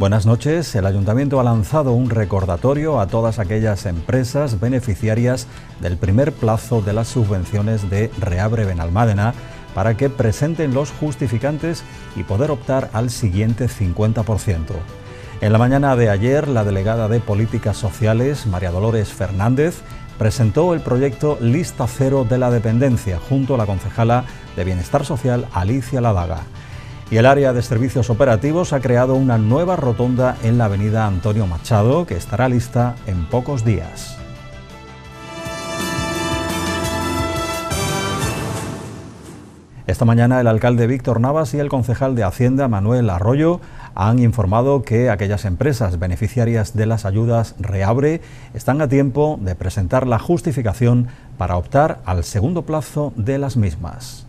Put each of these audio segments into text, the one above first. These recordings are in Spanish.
Buenas noches. El ayuntamiento ha lanzado un recordatorio a todas aquellas empresas beneficiarias del primer plazo de las subvenciones de Reabre Benalmádena para que presenten los justificantes y poder optar al siguiente 50%. En la mañana de ayer, la delegada de Políticas Sociales, María Dolores Fernández, presentó el proyecto Lista Cero de la Dependencia junto a la concejala de Bienestar Social, Alicia Ladaga y el área de servicios operativos ha creado una nueva rotonda en la avenida Antonio Machado que estará lista en pocos días. Esta mañana el alcalde Víctor Navas y el concejal de Hacienda Manuel Arroyo han informado que aquellas empresas beneficiarias de las ayudas Reabre están a tiempo de presentar la justificación para optar al segundo plazo de las mismas.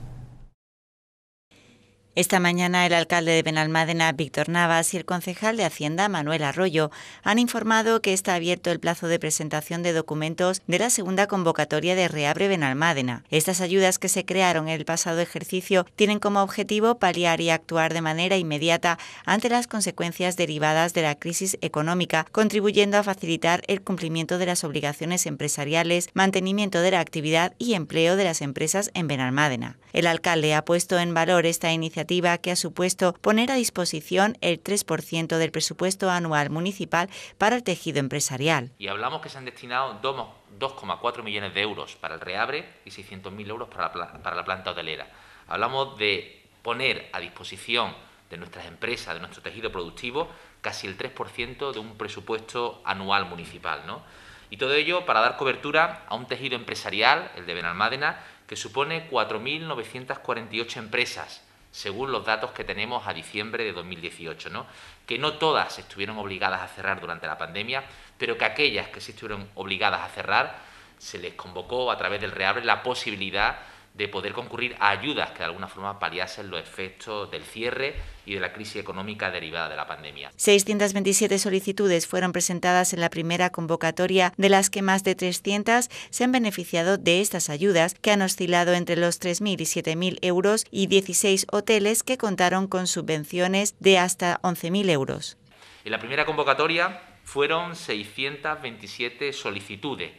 Esta mañana el alcalde de Benalmádena, Víctor Navas, y el concejal de Hacienda, Manuel Arroyo, han informado que está abierto el plazo de presentación de documentos de la segunda convocatoria de Reabre Benalmádena. Estas ayudas que se crearon el pasado ejercicio tienen como objetivo paliar y actuar de manera inmediata ante las consecuencias derivadas de la crisis económica, contribuyendo a facilitar el cumplimiento de las obligaciones empresariales, mantenimiento de la actividad y empleo de las empresas en Benalmádena. El alcalde ha puesto en valor esta iniciativa que ha supuesto poner a disposición el 3% del presupuesto anual municipal para el tejido empresarial. Y hablamos que se han destinado 2,4 millones de euros para el reabre y 600.000 euros para la, para la planta hotelera. Hablamos de poner a disposición de nuestras empresas, de nuestro tejido productivo, casi el 3% de un presupuesto anual municipal. ¿no? Y todo ello para dar cobertura a un tejido empresarial, el de Benalmádena, que supone 4.948 empresas según los datos que tenemos a diciembre de 2018, que no todas estuvieron obligadas a cerrar durante la pandemia, pero que aquellas que sí estuvieron obligadas a cerrar, se les convocó a través del Reabre la posibilidad de poder concurrir a ayudas que de alguna forma paliasen los efectos del cierre y de la crisis económica derivada de la pandemia. 627 solicitudes fueron presentadas en la primera convocatoria, de las que más de 300 se han beneficiado de estas ayudas, que han oscilado entre los 3.000 y 7.000 euros y 16 hoteles que contaron con subvenciones de hasta 11.000 euros. En la primera convocatoria fueron 627 solicitudes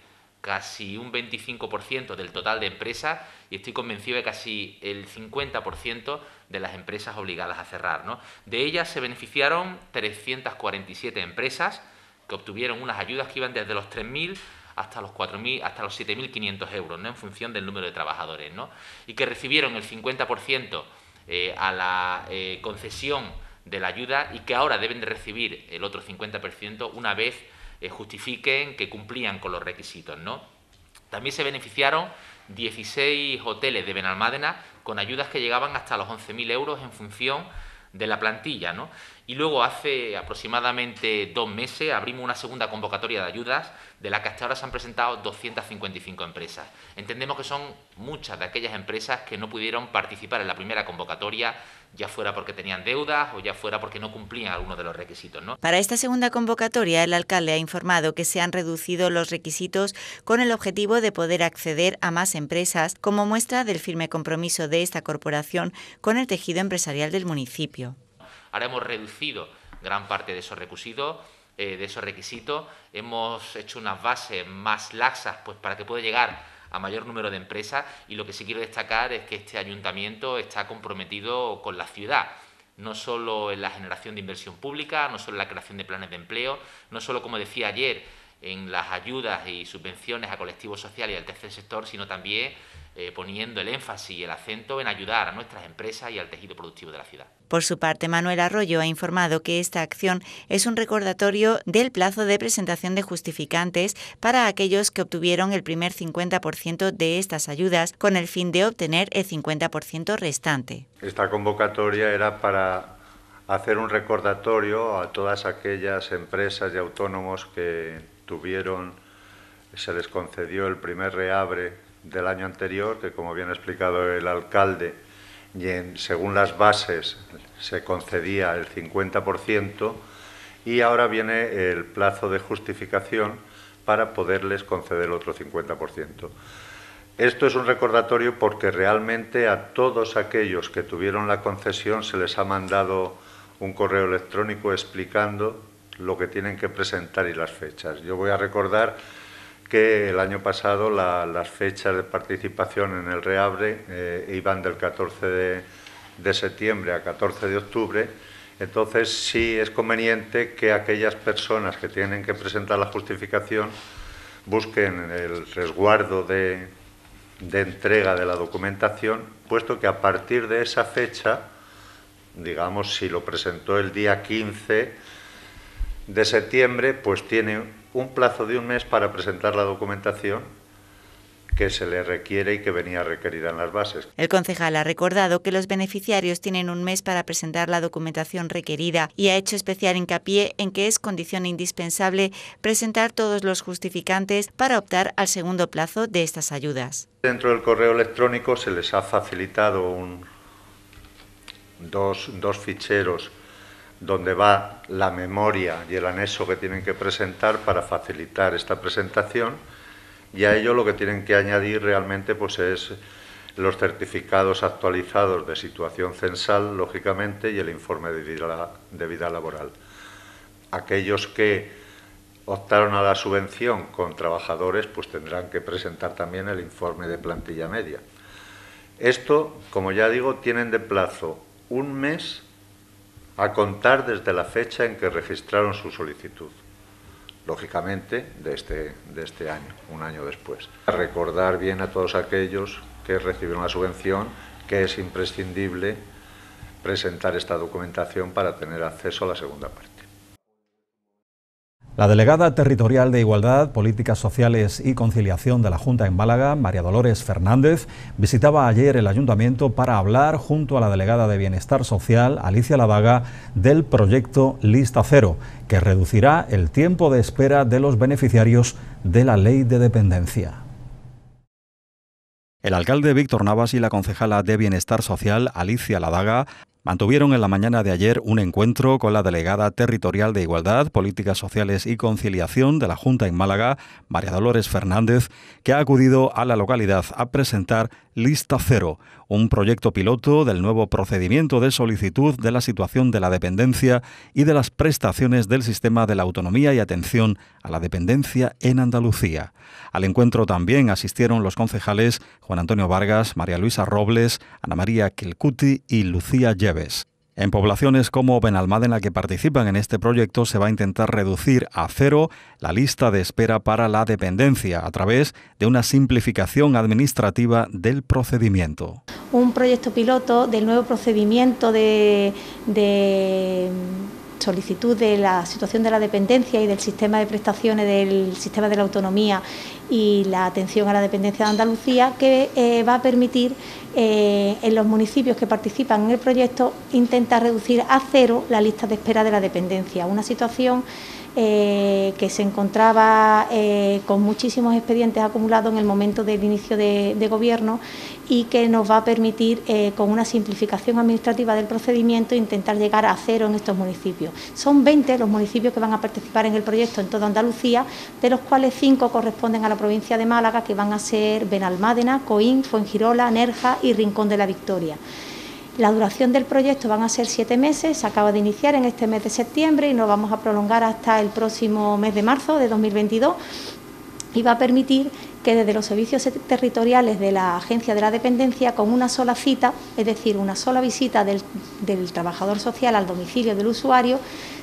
casi un 25% del total de empresas y estoy convencido de casi el 50% de las empresas obligadas a cerrar. De ellas se beneficiaron 347 empresas que obtuvieron unas ayudas que iban desde los 3.000 hasta los 4.000, hasta los 7.500 euros, ¿no? en función del número de trabajadores, ¿no? y que recibieron el 50% eh, a la eh, concesión de la ayuda y que ahora deben de recibir el otro 50% una vez eh, justifiquen que cumplían con los requisitos. ¿no? También se beneficiaron 16 hoteles de Benalmádena con ayudas que llegaban hasta los 11.000 euros en función de la plantilla. ¿no? Y luego hace aproximadamente dos meses abrimos una segunda convocatoria de ayudas de la que hasta ahora se han presentado 255 empresas. Entendemos que son muchas de aquellas empresas que no pudieron participar en la primera convocatoria, ya fuera porque tenían deudas o ya fuera porque no cumplían algunos de los requisitos. Para esta segunda convocatoria, el alcalde ha informado que se han reducido los requisitos con el objetivo de poder acceder a más empresas, como muestra del firme compromiso de esta corporación con el tejido empresarial del municipio. Ahora hemos reducido gran parte de esos requisitos, eh, de esos requisitos. Hemos hecho unas bases más laxas, pues para que pueda llegar a mayor número de empresas. Y lo que sí quiero destacar es que este ayuntamiento está comprometido con la ciudad no solo en la generación de inversión pública, no solo en la creación de planes de empleo, no solo, como decía ayer, en las ayudas y subvenciones a colectivos sociales y al tercer sector, sino también eh, poniendo el énfasis y el acento en ayudar a nuestras empresas y al tejido productivo de la ciudad. Por su parte, Manuel Arroyo ha informado que esta acción es un recordatorio del plazo de presentación de justificantes para aquellos que obtuvieron el primer 50% de estas ayudas con el fin de obtener el 50% restante. Esta convocatoria era para hacer un recordatorio a todas aquellas empresas y autónomos que tuvieron, se les concedió el primer reabre del año anterior, que como bien ha explicado el alcalde, y según las bases se concedía el 50%, y ahora viene el plazo de justificación para poderles conceder el otro 50%. Esto es un recordatorio porque realmente a todos aquellos que tuvieron la concesión se les ha mandado un correo electrónico explicando lo que tienen que presentar y las fechas. Yo voy a recordar que el año pasado las fechas de participación en el REABRE eh, iban del 14 de, septiembre a 14 de octubre. Entonces, sí es conveniente que aquellas personas que tienen que presentar la justificación busquen el resguardo de, entrega de la documentación, puesto que a partir de esa fecha, digamos, si lo presentó el día 15, de septiembre, pues tiene un plazo de un mes para presentar la documentación que se le requiere y que venía requerida en las bases. El concejal ha recordado que los beneficiarios tienen un mes para presentar la documentación requerida y ha hecho especial hincapié en que es condición indispensable presentar todos los justificantes para optar al segundo plazo de estas ayudas. Dentro del correo electrónico se les ha facilitado un, dos ficheros donde va la memoria y el anexo que tienen que presentar para facilitar esta presentación y a ello lo que tienen que añadir realmente pues es los certificados actualizados de situación censal, lógicamente, y el informe de vida, laboral. Aquellos que optaron a la subvención con trabajadores, pues tendrán que presentar también el informe de plantilla media. Esto, como ya digo, tienen de plazo un mes a contar desde la fecha en que registraron su solicitud. Lógicamente, de este, de este año, un año después. A recordar bien a todos aquellos que recibieron la subvención que es imprescindible presentar esta documentación para tener acceso a la segunda parte. La delegada territorial de Igualdad, Políticas Sociales y Conciliación de la Junta en Bálaga, María Dolores Fernández, visitaba ayer el ayuntamiento para hablar junto a la delegada de Bienestar Social, Alicia Ladaga, del proyecto Lista Cero, que reducirá el tiempo de espera de los beneficiarios de la ley de dependencia. El alcalde Víctor Navas y la concejala de Bienestar Social, Alicia Ladaga, mantuvieron en la mañana de ayer un encuentro con la delegada territorial de Igualdad, Políticas Sociales y Conciliación de la Junta en Málaga, María Dolores Fernández, que ha acudido a la localidad a presentar Lista Cero, un proyecto piloto del nuevo procedimiento de solicitud de la situación de la dependencia y de las prestaciones del sistema de la autonomía y atención a la dependencia en Andalucía. Al encuentro también asistieron los concejales Juan Antonio Vargas, María Luisa Robles, Ana María Quilcuti y Lucía Lleves. En poblaciones como Benalmádena que participan en este proyecto se va a intentar reducir a cero la lista de espera para la dependencia a través de una simplificación administrativa del procedimiento. Un proyecto piloto del nuevo procedimiento de, solicitud de la situación de la dependencia y del sistema de prestaciones del sistema de la autonomía y la atención a la dependencia de Andalucía que eh, va a permitir eh, en los municipios que participan en el proyecto intenta reducir a cero la lista de espera de la dependencia, una situación eh, que se encontraba eh, con muchísimos expedientes acumulados en el momento del inicio de gobierno y que nos va a permitir, eh, con una simplificación administrativa del procedimiento, intentar llegar a cero en estos municipios. Son 20 los municipios que van a participar en el proyecto en toda Andalucía, de los cuales 5 corresponden a la provincia de Málaga, que van a ser Benalmádena, Coín, Fuengirola, Nerja y Rincón de la Victoria. La duración del proyecto van a ser siete meses, se acaba de iniciar en este mes de septiembre y nos vamos a prolongar hasta el próximo mes de marzo de 2022 y va a permitir que desde los servicios territoriales de la Agencia de la Dependencia, con una sola cita, es decir, una sola visita del, trabajador social al domicilio del usuario,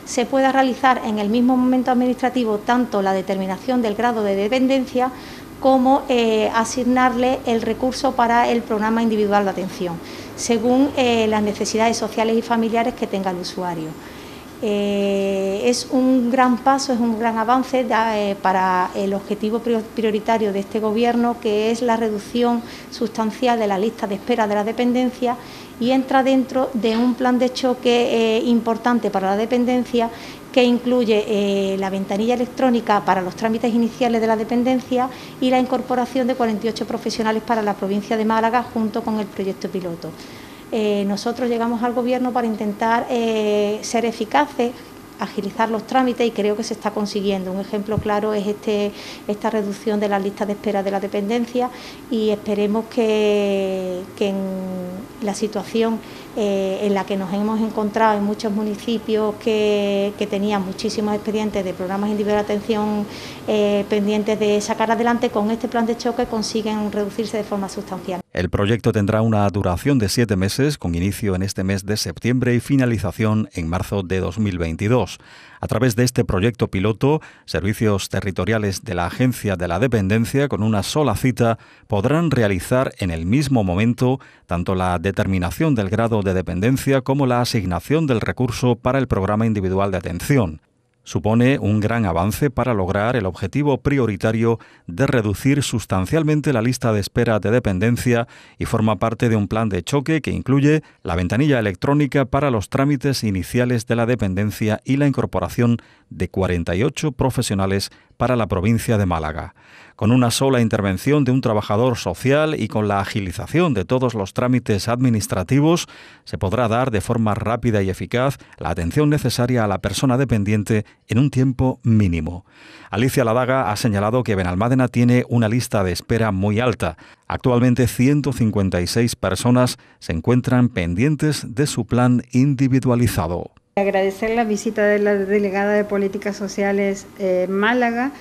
se pueda realizar en el mismo momento administrativo tanto la determinación del grado de dependencia como eh, asignarle el recurso para el programa individual de atención, según eh, las necesidades sociales y familiares que tenga el usuario. Eh, es un gran paso, es un gran avance eh, para el objetivo prioritario de este Gobierno, que es la reducción sustancial de la lista de espera de la dependencia y entra dentro de un plan de choque eh, importante para la dependencia que incluye la ventanilla electrónica para los trámites iniciales de la dependencia y la incorporación de 48 profesionales para la provincia de Málaga junto con el proyecto piloto. Eh, nosotros llegamos al Gobierno para intentar eh, ser eficaces agilizar los trámites y creo que se está consiguiendo. Un ejemplo claro es este, esta reducción de las listas de espera de la dependencia y esperemos que, en la situación eh, en la que nos hemos encontrado en muchos municipios que, tenían muchísimos expedientes de programas individuales de atención pendientes de sacar adelante, con este plan de choque consiguen reducirse de forma sustancial. El proyecto tendrá una duración de siete meses, con inicio en este mes de septiembre y finalización en marzo de 2022. A través de este proyecto piloto, servicios territoriales de la Agencia de la Dependencia, con una sola cita, podrán realizar en el mismo momento tanto la determinación del grado de dependencia como la asignación del recurso para el programa individual de atención supone un gran avance para lograr el objetivo prioritario de reducir sustancialmente la lista de espera de dependencia y forma parte de un plan de choque que incluye la ventanilla electrónica para los trámites iniciales de la dependencia y la incorporación de 48 profesionales para la provincia de Málaga. Con una sola intervención de un trabajador social y con la agilización de todos los trámites administrativos, se podrá dar de forma rápida y eficaz la atención necesaria a la persona dependiente en un tiempo mínimo. Alicia Ladaga ha señalado que Benalmádena tiene una lista de espera muy alta. Actualmente 156 personas se encuentran pendientes de su plan individualizado. Agradecer la visita de la delegada de Políticas Sociales eh, Málaga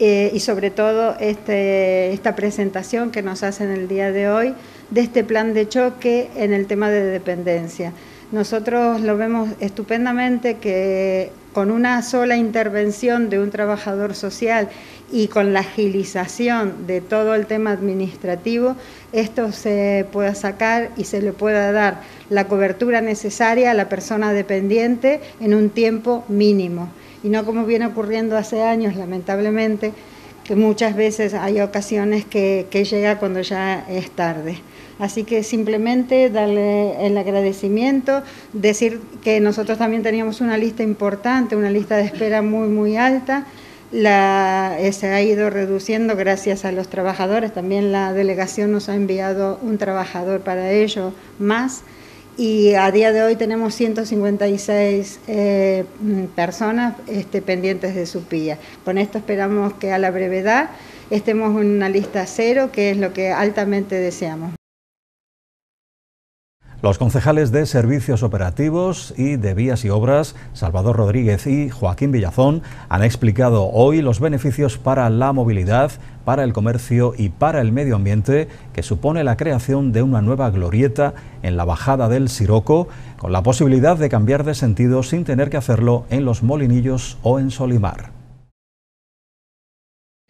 eh, y sobre todo este, esta presentación que nos hacen el día de hoy de este plan de choque en el tema de dependencia. Nosotros lo vemos estupendamente que con una sola intervención de un trabajador social y con la agilización de todo el tema administrativo, esto se pueda sacar y se le pueda dar la cobertura necesaria a la persona dependiente en un tiempo mínimo. Y no como viene ocurriendo hace años, lamentablemente, que muchas veces hay ocasiones que, llega cuando ya es tarde. Así que simplemente darle el agradecimiento, decir que nosotros también teníamos una lista importante, una lista de espera muy, muy alta. La, eh, se ha ido reduciendo gracias a los trabajadores. También la delegación nos ha enviado un trabajador para ello más y a día de hoy tenemos 156 eh, mm, personas este, pendientes de su pilla. Con esto esperamos que a la brevedad estemos en una lista cero, que es lo que altamente deseamos. Los concejales de Servicios Operativos y de Vías y Obras, Salvador Rodríguez y Joaquín Villazón, han explicado hoy los beneficios para la movilidad, para el comercio y para el medio ambiente que supone la creación de una nueva glorieta en la bajada del Siroco, con la posibilidad de cambiar de sentido sin tener que hacerlo en los molinillos o en Solimar.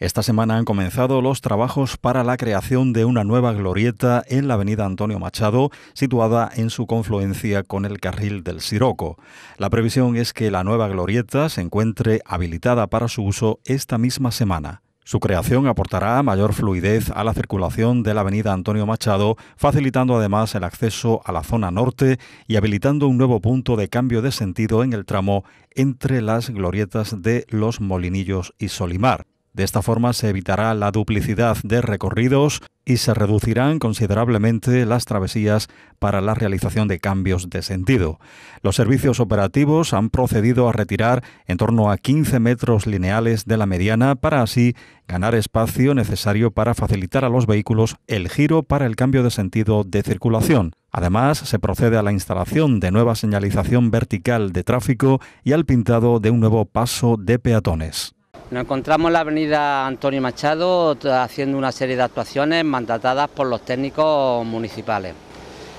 Esta semana han comenzado los trabajos para la creación de una nueva glorieta en la avenida Antonio Machado, situada en su confluencia con el carril del Siroco. La previsión es que la nueva glorieta se encuentre habilitada para su uso esta misma semana. Su creación aportará mayor fluidez a la circulación de la avenida Antonio Machado, facilitando además el acceso a la zona norte y habilitando un nuevo punto de cambio de sentido en el tramo entre las glorietas de Los Molinillos y Solimar. De esta forma se evitará la duplicidad de recorridos y se reducirán considerablemente las travesías para la realización de cambios de sentido. Los servicios operativos han procedido a retirar en torno a 15 metros lineales de la mediana para así ganar espacio necesario para facilitar a los vehículos el giro para el cambio de sentido de circulación. Además, se procede a la instalación de nueva señalización vertical de tráfico y al pintado de un nuevo paso de peatones. Nos encontramos en la avenida Antonio Machado haciendo una serie de actuaciones mandatadas por los técnicos municipales.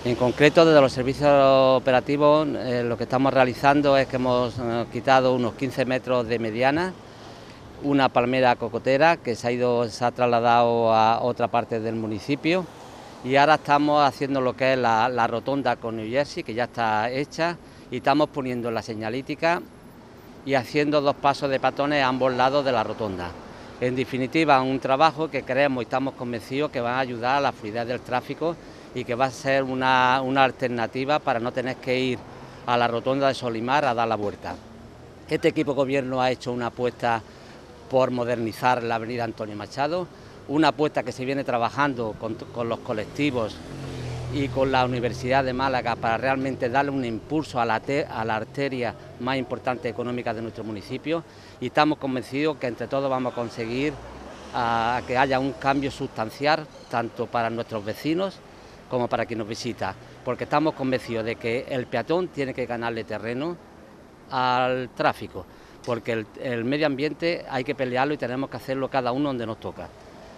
En concreto, desde los servicios operativos, eh, lo que estamos realizando es que hemos eh, quitado unos 15 metros de mediana, una palmera cocotera que se ha, ido, se ha trasladado a otra parte del municipio y ahora estamos haciendo lo que es la, la rotonda con New Jersey, que ya está hecha, y estamos poniendo la señalítica y haciendo dos pasos de patones a ambos lados de la rotonda. En definitiva, un trabajo que creemos y estamos convencidos que va a ayudar a la fluidez del tráfico y que va a ser una, alternativa para no tener que ir a la rotonda de Solimar a dar la vuelta. Este equipo de gobierno ha hecho una apuesta por modernizar la avenida Antonio Machado, una apuesta que se viene trabajando con los colectivos y con la Universidad de Málaga para realmente darle un impulso a la, arteria más importante económica de nuestro municipio y estamos convencidos que entre todos vamos a conseguir que haya un cambio sustancial tanto para nuestros vecinos como para quien nos visita, porque estamos convencidos de que el peatón tiene que ganarle terreno al tráfico, porque el medio ambiente hay que pelearlo y tenemos que hacerlo cada uno donde nos toca.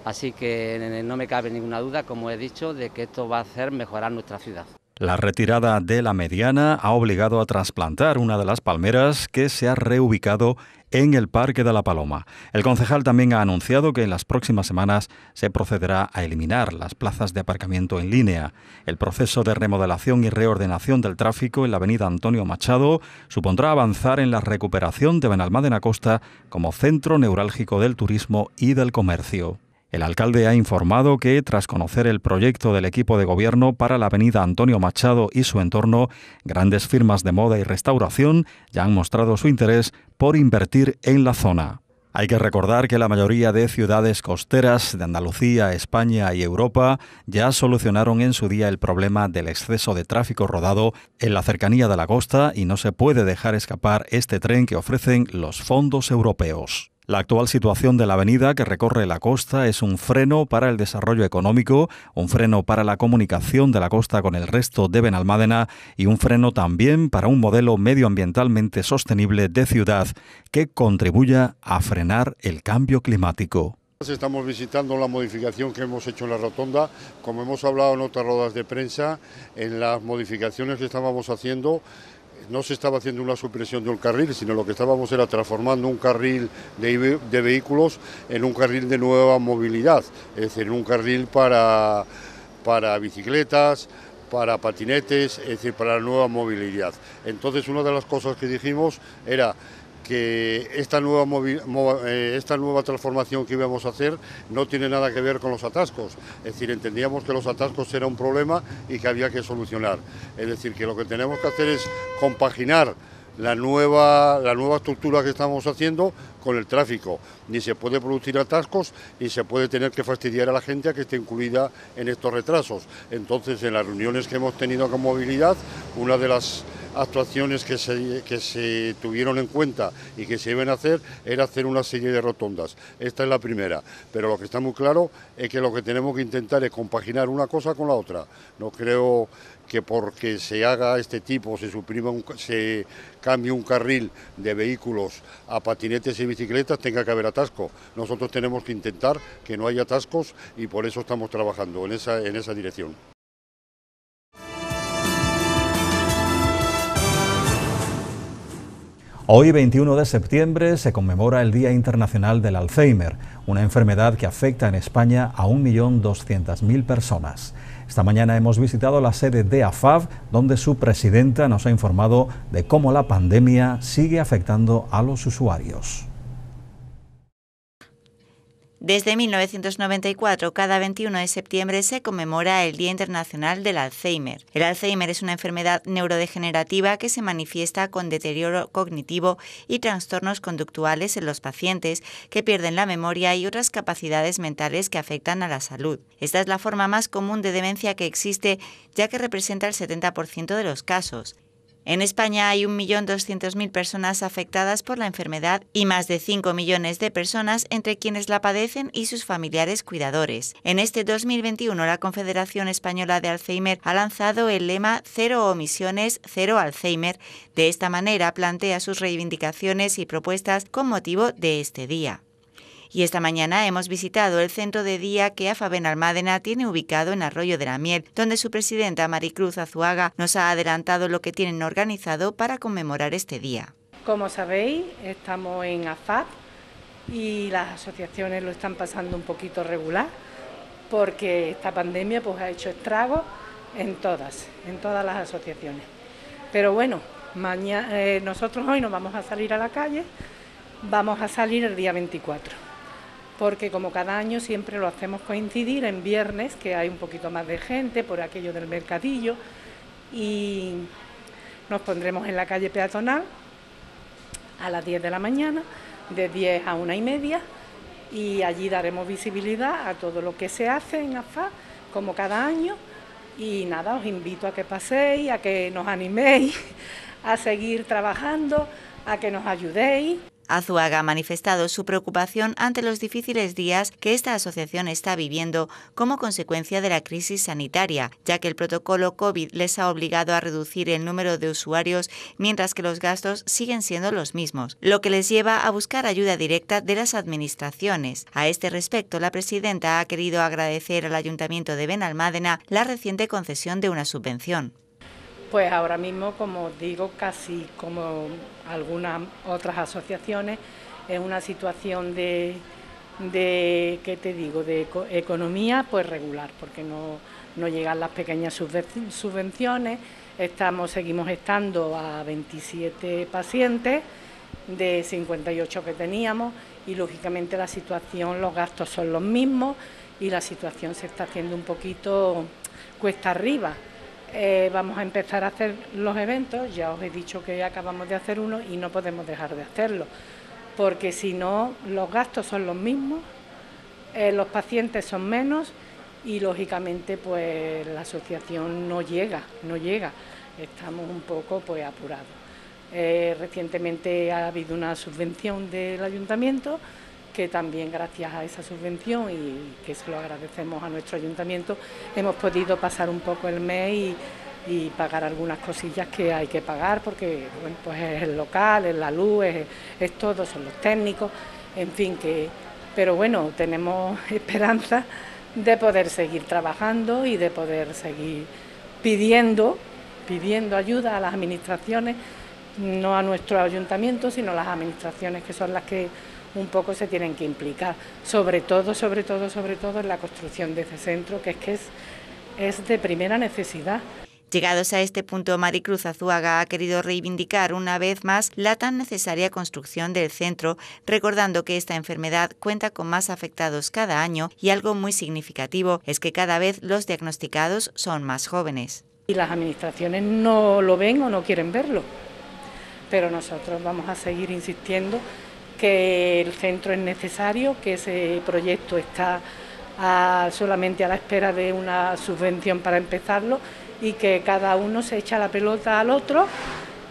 Así que eh, no me cabe ninguna duda, como he dicho, de que esto va a hacer mejorar nuestra ciudad. La retirada de la mediana ha obligado a trasplantar una de las palmeras que se ha reubicado en el Parque de la Paloma. El concejal también ha anunciado que en las próximas semanas se procederá a eliminar las plazas de aparcamiento en línea. El proceso de remodelación y reordenación del tráfico en la avenida Antonio Machado supondrá avanzar en la recuperación de Benalmádena Costa como centro neurálgico del turismo y del comercio. El alcalde ha informado que, tras conocer el proyecto del equipo de gobierno para la avenida Antonio Machado y su entorno, grandes firmas de moda y restauración ya han mostrado su interés por invertir en la zona. Hay que recordar que la mayoría de ciudades costeras de Andalucía, España y Europa ya solucionaron en su día el problema del exceso de tráfico rodado en la cercanía de la costa y no se puede dejar escapar este tren que ofrecen los fondos europeos. La actual situación de la avenida que recorre la costa es un freno para el desarrollo económico, un freno para la comunicación de la costa con el resto de Benalmádena y un freno también para un modelo medioambientalmente sostenible de ciudad que contribuya a frenar el cambio climático. Estamos visitando la modificación que hemos hecho en la rotonda, como hemos hablado en otras ruedas de prensa, en las modificaciones que estábamos haciendo no se estaba haciendo una supresión de un carril, sino lo que estábamos era transformando un carril de, vehículos en un carril de nueva movilidad, es decir, un carril para, para bicicletas, para patinetes, es decir, para nueva movilidad. Entonces, una de las cosas que dijimos era que esta nueva, eh, esta nueva transformación que íbamos a hacer no tiene nada que ver con los atascos. Es decir, entendíamos que los atascos era un problema y que había que solucionar. Es decir, que lo que tenemos que hacer es compaginar la nueva, la nueva estructura que estamos haciendo con el tráfico, ni se puede producir atascos, ...y se puede tener que fastidiar a la gente a que esté incluida en estos retrasos. Entonces, en las reuniones que hemos tenido con movilidad, una de las actuaciones que se, que se tuvieron en cuenta y que se iban a hacer era hacer una serie de rotondas. Esta es la primera, pero lo que está muy claro es que lo que tenemos que intentar es compaginar una cosa con la otra. No creo que porque se haga este tipo, se suprima, un, se cambie un carril de vehículos a patinetes bicicletas tenga que haber atasco. Nosotros tenemos que intentar que no haya atascos y por eso estamos trabajando en esa, en esa dirección. Hoy, 21 de septiembre, se conmemora el Día Internacional del Alzheimer, una enfermedad que afecta en España a 1.200.000 personas. Esta mañana hemos visitado la sede de AFAV, donde su presidenta nos ha informado de cómo la pandemia sigue afectando a los usuarios. Desde 1994, cada 21 de septiembre se conmemora el Día Internacional del Alzheimer. El Alzheimer es una enfermedad neurodegenerativa que se manifiesta con deterioro cognitivo y trastornos conductuales en los pacientes que pierden la memoria y otras capacidades mentales que afectan a la salud. Esta es la forma más común de demencia que existe ya que representa el 70% de los casos. En España hay 1.200.000 personas afectadas por la enfermedad y más de 5 millones de personas entre quienes la padecen y sus familiares cuidadores. En este 2021, la Confederación Española de Alzheimer ha lanzado el lema Cero omisiones, cero Alzheimer. De esta manera plantea sus reivindicaciones y propuestas con motivo de este día. Y esta mañana hemos visitado el centro de día que Afaben Almádena tiene ubicado en Arroyo de la Miel, donde su presidenta Maricruz Azuaga nos ha adelantado lo que tienen organizado para conmemorar este día. Como sabéis, estamos en AFAB y las asociaciones lo están pasando un poquito regular porque esta pandemia pues, ha hecho estragos en todas, en todas las asociaciones. Pero bueno, mañana, eh, nosotros hoy nos vamos a salir a la calle, vamos a salir el día 24 porque como cada año siempre lo hacemos coincidir en viernes, que hay un poquito más de gente por aquello del mercadillo, y nos pondremos en la calle peatonal a las 10 de la mañana, de 10 a una y media, y allí daremos visibilidad a todo lo que se hace en AFA, como cada año, y nada, os invito a que paséis, a que nos animéis, a seguir trabajando, a que nos ayudéis. Azuaga ha manifestado su preocupación ante los difíciles días que esta asociación está viviendo como consecuencia de la crisis sanitaria, ya que el protocolo COVID les ha obligado a reducir el número de usuarios mientras que los gastos siguen siendo los mismos, lo que les lleva a buscar ayuda directa de las administraciones. A este respecto, la presidenta ha querido agradecer al Ayuntamiento de Benalmádena la reciente concesión de una subvención pues ahora mismo, como digo, casi como algunas otras asociaciones, es una situación de, te digo?, de economía pues regular, porque no, no llegan las pequeñas subvenciones, estamos, seguimos estando a 27 pacientes de 58 que teníamos y lógicamente la situación, los gastos son los mismos y la situación se está haciendo un poquito cuesta arriba. Eh, vamos a empezar a hacer los eventos, ya os he dicho que acabamos de hacer uno y no podemos dejar de hacerlo, porque si no los gastos son los mismos, eh, los pacientes son menos y lógicamente pues la asociación no llega, no llega, estamos un poco pues apurados. Eh, recientemente ha habido una subvención del ayuntamiento, que también gracias a esa subvención y que se lo agradecemos a nuestro ayuntamiento, hemos podido pasar un poco el mes y, pagar algunas cosillas que hay que pagar, porque pues es el local, es la luz, es, todo, son los técnicos, en fin, que, pero bueno, tenemos esperanza de poder seguir trabajando y de poder seguir pidiendo, pidiendo ayuda a las administraciones, no a nuestro ayuntamiento, sino a las administraciones que son las que un poco se tienen que implicar, sobre todo, sobre todo, sobre todo en la construcción de ese centro, que es que es, es de primera necesidad. Llegados a este punto, Maricruz Azuaga ha querido reivindicar una vez más la tan necesaria construcción del centro, recordando que esta enfermedad cuenta con más afectados cada año y algo muy significativo es que cada vez los diagnosticados son más jóvenes. Y las administraciones no lo ven o no quieren verlo, pero nosotros vamos a seguir insistiendo que el centro es necesario, que ese proyecto está solamente a la espera de una subvención para empezarlo y que cada uno se echa la pelota al otro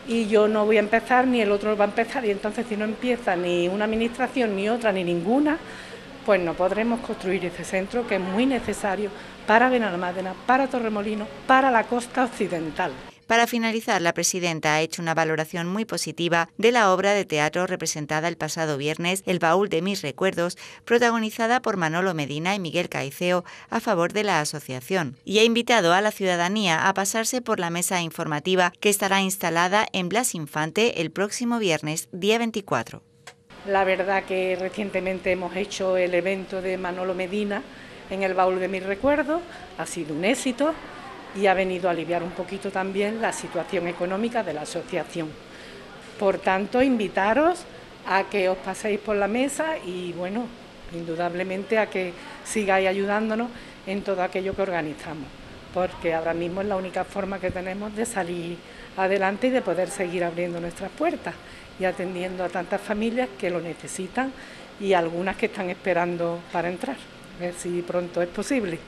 y yo no voy a empezar ni el otro va a empezar y entonces si no empieza ni una administración ni otra ni ninguna, pues no podremos construir ese centro que es muy necesario para Benalmádena, para Torremolino, para la costa occidental. Para finalizar, la presidenta ha hecho una valoración muy positiva de la obra de teatro representada el pasado viernes, El baúl de mis recuerdos, protagonizada por Manolo Medina y Miguel Caiceo a favor de la asociación, y ha invitado a la ciudadanía a pasarse por la mesa informativa que estará instalada en Blas Infante el próximo viernes, día 24. La verdad que recientemente hemos hecho el evento de Manolo Medina en el baúl de mis recuerdos, ha sido un éxito, y ha venido a aliviar un poquito también la situación económica de la asociación. Por tanto, invitaros a que os paséis por la mesa y, bueno, indudablemente a que sigáis ayudándonos en todo aquello que organizamos, porque ahora mismo es la única forma que tenemos de salir adelante y de poder seguir abriendo nuestras puertas y atendiendo a tantas familias que lo necesitan y algunas que están esperando para entrar, a ver si pronto es posible.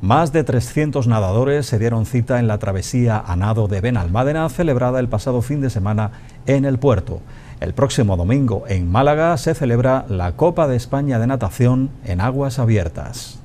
Más de 300 nadadores se dieron cita en la travesía a nado de Benalmádena celebrada el pasado fin de semana en el puerto. El próximo domingo en Málaga se celebra la Copa de España de Natación en aguas abiertas.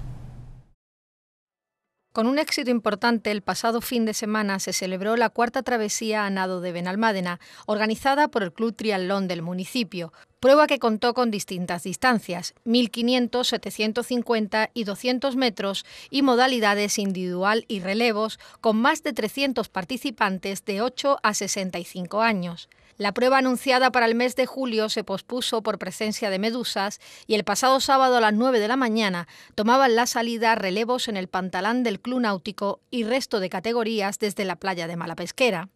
Con un éxito importante, el pasado fin de semana se celebró la cuarta travesía a nado de Benalmádena, organizada por el Club Triatlón del municipio, prueba que contó con distintas distancias, 1500, 750 y 200 metros, y modalidades individual y relevos, con más de 300 participantes de 8 a 65 años. La prueba anunciada para el mes de julio se pospuso por presencia de medusas y el pasado sábado a las 9 de la mañana tomaban la salida relevos en el pantalán del Club Náutico y resto de categorías desde la playa de Malapesquera.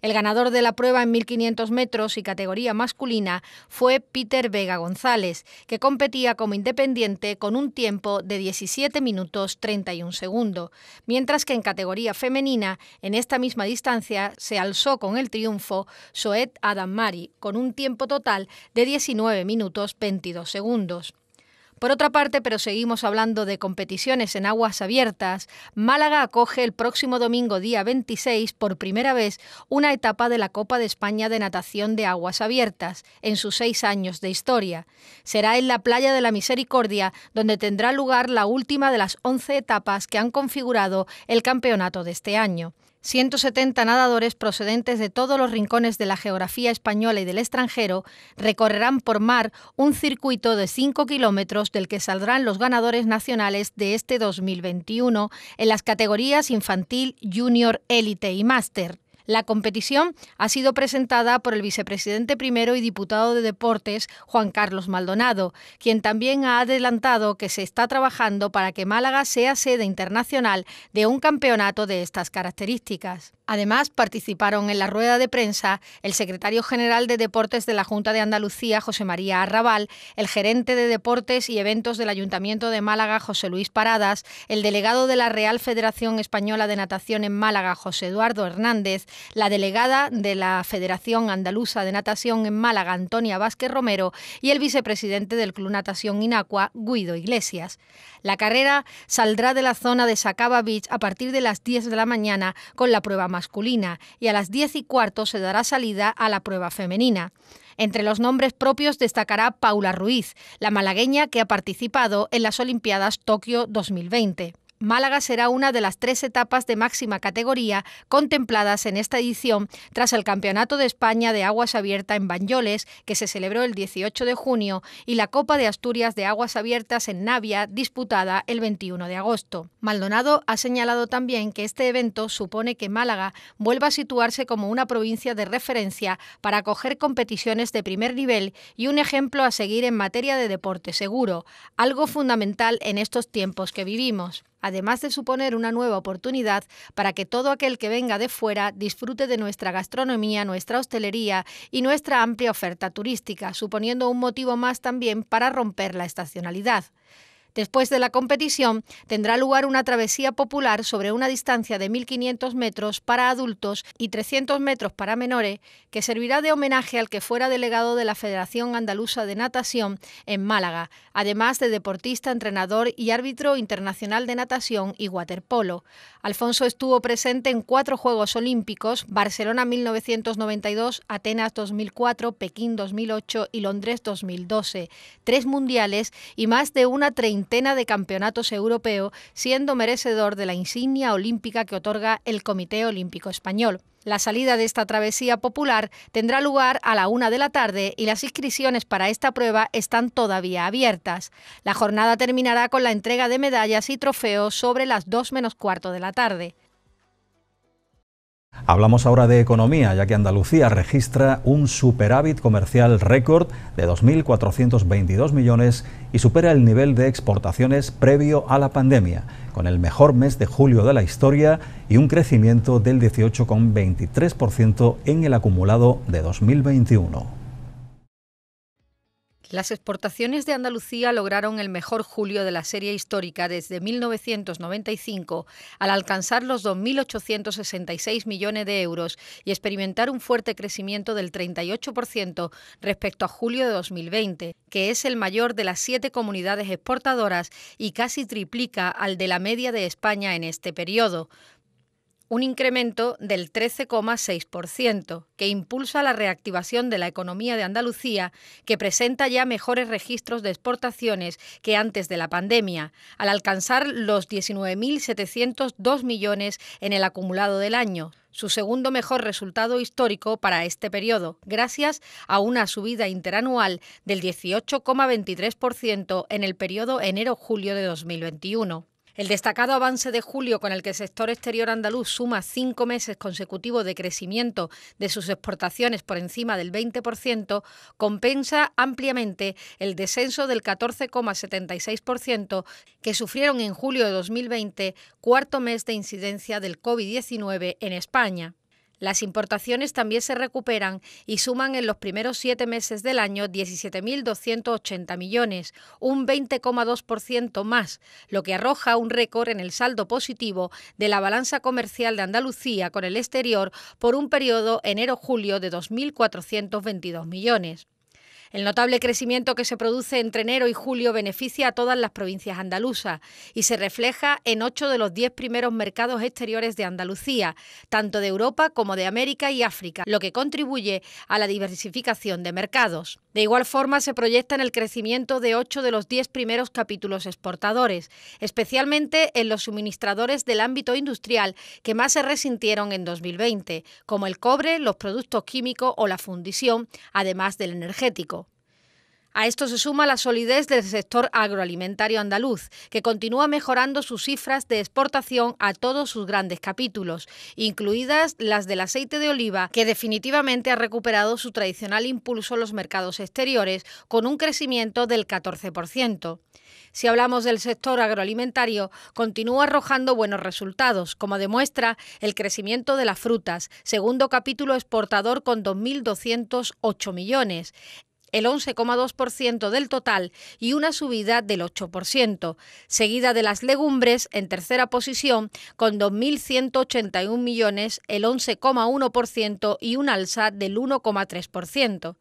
El ganador de la prueba en 1500 metros y categoría masculina fue Peter Vega González, que competía como independiente con un tiempo de 17 minutos 31 segundos, mientras que en categoría femenina, en esta misma distancia, se alzó con el triunfo Soet Adam Mari, con un tiempo total de 19 minutos 22 segundos. Por otra parte, pero seguimos hablando de competiciones en aguas abiertas, Málaga acoge el próximo domingo día 26 por primera vez una etapa de la Copa de España de Natación de Aguas Abiertas en sus seis años de historia. Será en la Playa de la Misericordia donde tendrá lugar la última de las 11 etapas que han configurado el campeonato de este año. 170 nadadores procedentes de todos los rincones de la geografía española y del extranjero recorrerán por mar un circuito de 5 kilómetros del que saldrán los ganadores nacionales de este 2021 en las categorías infantil, junior, élite y máster. La competición ha sido presentada por el vicepresidente primero y diputado de Deportes, Juan Carlos Maldonado, quien también ha adelantado que se está trabajando para que Málaga sea sede internacional de un campeonato de estas características. Además, participaron en la rueda de prensa el secretario general de Deportes de la Junta de Andalucía, José María Arrabal, el gerente de Deportes y Eventos del Ayuntamiento de Málaga, José Luis Paradas, el delegado de la Real Federación Española de Natación en Málaga, José Eduardo Hernández, la delegada de la Federación Andaluza de Natación en Málaga, Antonia Vázquez Romero, y el vicepresidente del Club Natación Inacua, Guido Iglesias. La carrera saldrá de la zona de Sacaba Beach a partir de las 10 de la mañana con la prueba masculina y a las 10 y cuarto se dará salida a la prueba femenina. Entre los nombres propios destacará Paula Ruiz, la malagueña que ha participado en las Olimpiadas Tokio 2020. Málaga será una de las tres etapas de máxima categoría contempladas en esta edición tras el Campeonato de España de Aguas Abiertas en Banyoles, que se celebró el 18 de junio, y la Copa de Asturias de Aguas Abiertas en Navia, disputada el 21 de agosto. Maldonado ha señalado también que este evento supone que Málaga vuelva a situarse como una provincia de referencia para acoger competiciones de primer nivel y un ejemplo a seguir en materia de deporte seguro, algo fundamental en estos tiempos que vivimos además de suponer una nueva oportunidad para que todo aquel que venga de fuera disfrute de nuestra gastronomía, nuestra hostelería y nuestra amplia oferta turística, suponiendo un motivo más también para romper la estacionalidad. Después de la competición, tendrá lugar una travesía popular sobre una distancia de 1.500 metros para adultos y 300 metros para menores, que servirá de homenaje al que fuera delegado de la Federación Andaluza de Natación en Málaga, además de deportista, entrenador y árbitro internacional de natación y waterpolo. Alfonso estuvo presente en cuatro Juegos Olímpicos, Barcelona 1992, Atenas 2004, Pekín 2008 y Londres 2012, tres mundiales y más de una treinta de campeonatos europeos, siendo merecedor de la insignia olímpica que otorga el Comité Olímpico Español. La salida de esta travesía popular tendrá lugar a la una de la tarde y las inscripciones para esta prueba están todavía abiertas. La jornada terminará con la entrega de medallas y trofeos sobre las dos menos cuarto de la tarde. Hablamos ahora de economía, ya que Andalucía registra un superávit comercial récord de 2.422 millones y supera el nivel de exportaciones previo a la pandemia, con el mejor mes de julio de la historia y un crecimiento del 18,23% en el acumulado de 2021. Las exportaciones de Andalucía lograron el mejor julio de la serie histórica desde 1995 al alcanzar los 2.866 millones de euros y experimentar un fuerte crecimiento del 38% respecto a julio de 2020, que es el mayor de las siete comunidades exportadoras y casi triplica al de la media de España en este periodo un incremento del 13,6%, que impulsa la reactivación de la economía de Andalucía, que presenta ya mejores registros de exportaciones que antes de la pandemia, al alcanzar los 19.702 millones en el acumulado del año, su segundo mejor resultado histórico para este periodo, gracias a una subida interanual del 18,23% en el periodo enero-julio de 2021. El destacado avance de julio con el que el sector exterior andaluz suma cinco meses consecutivos de crecimiento de sus exportaciones por encima del 20% compensa ampliamente el descenso del 14,76% que sufrieron en julio de 2020, cuarto mes de incidencia del COVID-19 en España. Las importaciones también se recuperan y suman en los primeros siete meses del año 17.280 millones, un 20,2% más, lo que arroja un récord en el saldo positivo de la balanza comercial de Andalucía con el exterior por un periodo enero-julio de 2.422 millones. El notable crecimiento que se produce entre enero y julio beneficia a todas las provincias andaluzas y se refleja en ocho de los diez primeros mercados exteriores de Andalucía, tanto de Europa como de América y África, lo que contribuye a la diversificación de mercados. De igual forma, se proyecta en el crecimiento de 8 de los 10 primeros capítulos exportadores, especialmente en los suministradores del ámbito industrial que más se resintieron en 2020, como el cobre, los productos químicos o la fundición, además del energético. A esto se suma la solidez del sector agroalimentario andaluz, que continúa mejorando sus cifras de exportación a todos sus grandes capítulos, incluidas las del aceite de oliva, que definitivamente ha recuperado su tradicional impulso en los mercados exteriores, con un crecimiento del 14%. Si hablamos del sector agroalimentario, continúa arrojando buenos resultados, como demuestra el crecimiento de las frutas, segundo capítulo exportador con 2.208 millones el 11,2% del total y una subida del 8%, seguida de las legumbres en tercera posición con 2.181 millones, el 11,1% y un alza del 1,3%.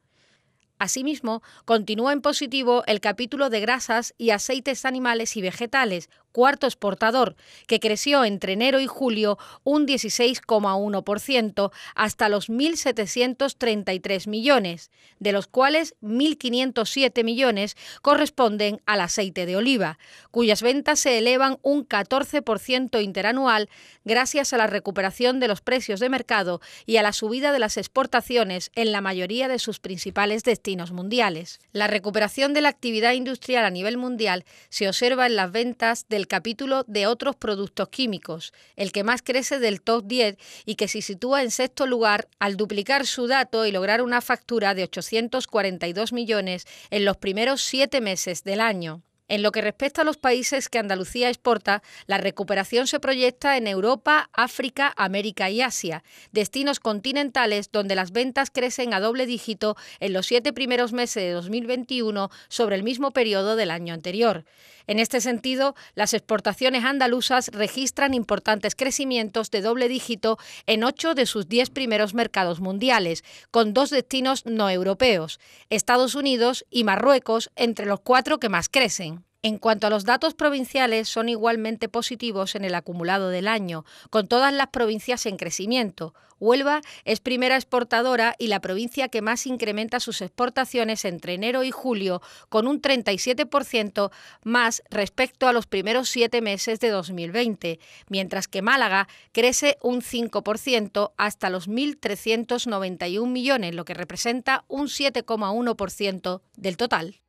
Asimismo, continúa en positivo el capítulo de grasas y aceites animales y vegetales, cuarto exportador, que creció entre enero y julio un 16,1% hasta los 1.733 millones, de los cuales 1.507 millones corresponden al aceite de oliva, cuyas ventas se elevan un 14% interanual gracias a la recuperación de los precios de mercado y a la subida de las exportaciones en la mayoría de sus principales destinos mundiales. La recuperación de la actividad industrial a nivel mundial se observa en las ventas del capítulo de otros productos químicos, el que más crece del top 10 y que se sitúa en sexto lugar al duplicar su dato y lograr una factura de 842 millones en los primeros siete meses del año. En lo que respecta a los países que Andalucía exporta, la recuperación se proyecta en Europa, África, América y Asia, destinos continentales donde las ventas crecen a doble dígito en los siete primeros meses de 2021 sobre el mismo periodo del año anterior. En este sentido, las exportaciones andaluzas registran importantes crecimientos de doble dígito en ocho de sus diez primeros mercados mundiales, con dos destinos no europeos, Estados Unidos y Marruecos, entre los cuatro que más crecen. En cuanto a los datos provinciales, son igualmente positivos en el acumulado del año, con todas las provincias en crecimiento. Huelva es primera exportadora y la provincia que más incrementa sus exportaciones entre enero y julio, con un 37% más respecto a los primeros siete meses de 2020, mientras que Málaga crece un 5% hasta los 1.391 millones, lo que representa un 7,1% del total.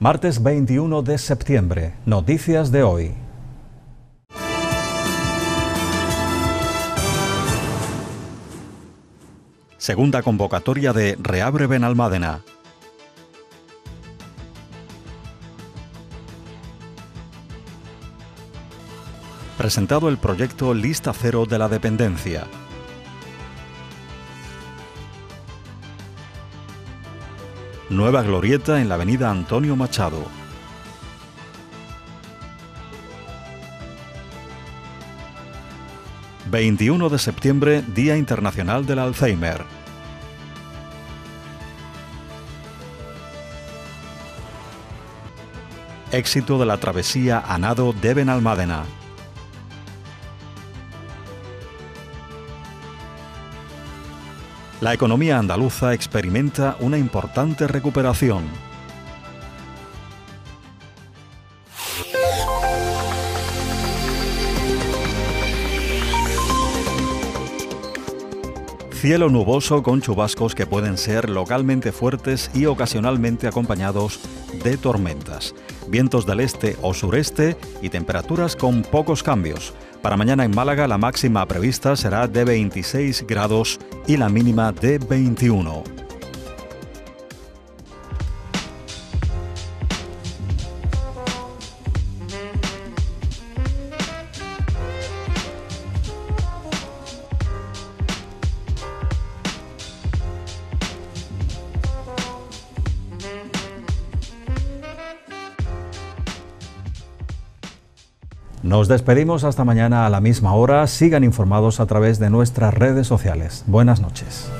Martes 21 de septiembre. Noticias de hoy. Segunda convocatoria de Reabre Benalmádena. Presentado el proyecto Lista Cero de la Dependencia. Nueva glorieta en la avenida Antonio Machado. ...21 de septiembre, Día Internacional del Alzheimer... ...éxito de la travesía a nado de Benalmádena... la economía andaluza experimenta una importante recuperación. Cielo nuboso con chubascos que pueden ser localmente fuertes y ocasionalmente acompañados de tormentas, vientos del este o sureste y temperaturas con pocos cambios. Para mañana en Málaga la máxima prevista será de 26 grados y la mínima de 21. Nos despedimos hasta mañana a la misma hora. Sigan informados a través de nuestras redes sociales. Buenas noches.